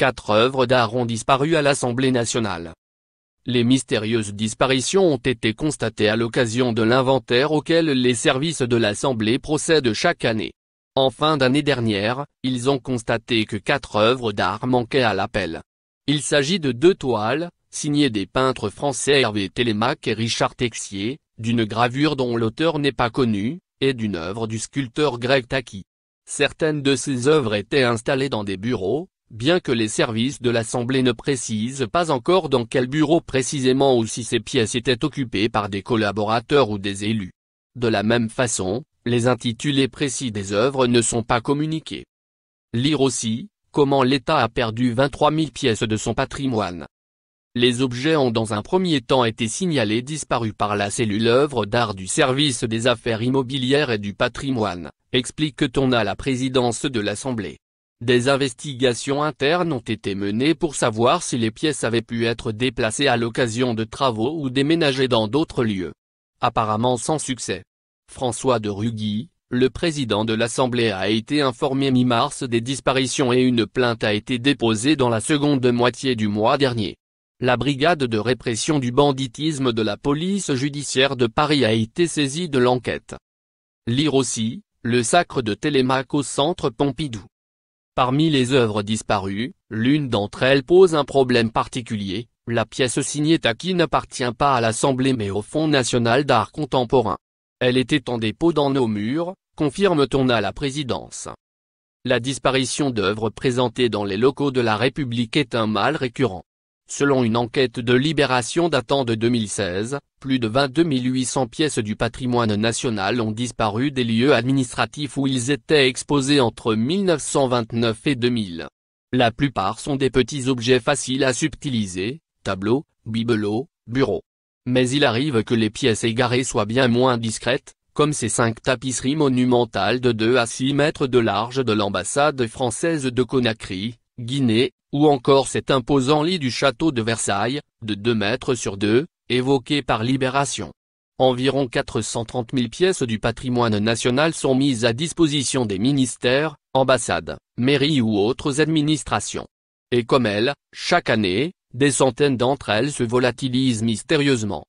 Quatre œuvres d'art ont disparu à l'Assemblée nationale. Les mystérieuses disparitions ont été constatées à l'occasion de l'inventaire auquel les services de l'Assemblée procèdent chaque année. En fin d'année dernière, ils ont constaté que quatre œuvres d'art manquaient à l'appel. Il s'agit de deux toiles, signées des peintres français Hervé Télémaque et Richard Texier, d'une gravure dont l'auteur n'est pas connu, et d'une œuvre du sculpteur Greg Taki. Certaines de ces œuvres étaient installées dans des bureaux, bien que les services de l'Assemblée ne précisent pas encore dans quel bureau précisément ou si ces pièces étaient occupées par des collaborateurs ou des élus. De la même façon, les intitulés précis des œuvres ne sont pas communiqués. Lire aussi, comment l'État a perdu 23 000 pièces de son patrimoine. Les objets ont dans un premier temps été signalés disparus par la cellule œuvre d'art du service des affaires immobilières et du patrimoine, explique-t-on à la présidence de l'Assemblée. Des investigations internes ont été menées pour savoir si les pièces avaient pu être déplacées à l'occasion de travaux ou déménagées dans d'autres lieux. Apparemment sans succès. François de Rugy, le président de l'Assemblée a été informé mi-mars des disparitions et une plainte a été déposée dans la seconde moitié du mois dernier. La brigade de répression du banditisme de la police judiciaire de Paris a été saisie de l'enquête. Lire aussi, le sacre de Télémaque au centre Pompidou. Parmi les œuvres disparues, l'une d'entre elles pose un problème particulier, la pièce signée Taki n'appartient pas à l'Assemblée mais au Fonds National d'Art Contemporain. Elle était en dépôt dans nos murs, confirme-t-on à la présidence. La disparition d'œuvres présentées dans les locaux de la République est un mal récurrent. Selon une enquête de Libération datant de 2016, plus de 22 800 pièces du patrimoine national ont disparu des lieux administratifs où ils étaient exposés entre 1929 et 2000. La plupart sont des petits objets faciles à subtiliser, tableaux, bibelots, bureaux. Mais il arrive que les pièces égarées soient bien moins discrètes, comme ces cinq tapisseries monumentales de 2 à 6 mètres de large de l'ambassade française de Conakry, Guinée, ou encore cet imposant lit du château de Versailles, de 2 mètres sur 2, évoqué par Libération. Environ 430 000 pièces du patrimoine national sont mises à disposition des ministères, ambassades, mairies ou autres administrations. Et comme elles, chaque année, des centaines d'entre elles se volatilisent mystérieusement.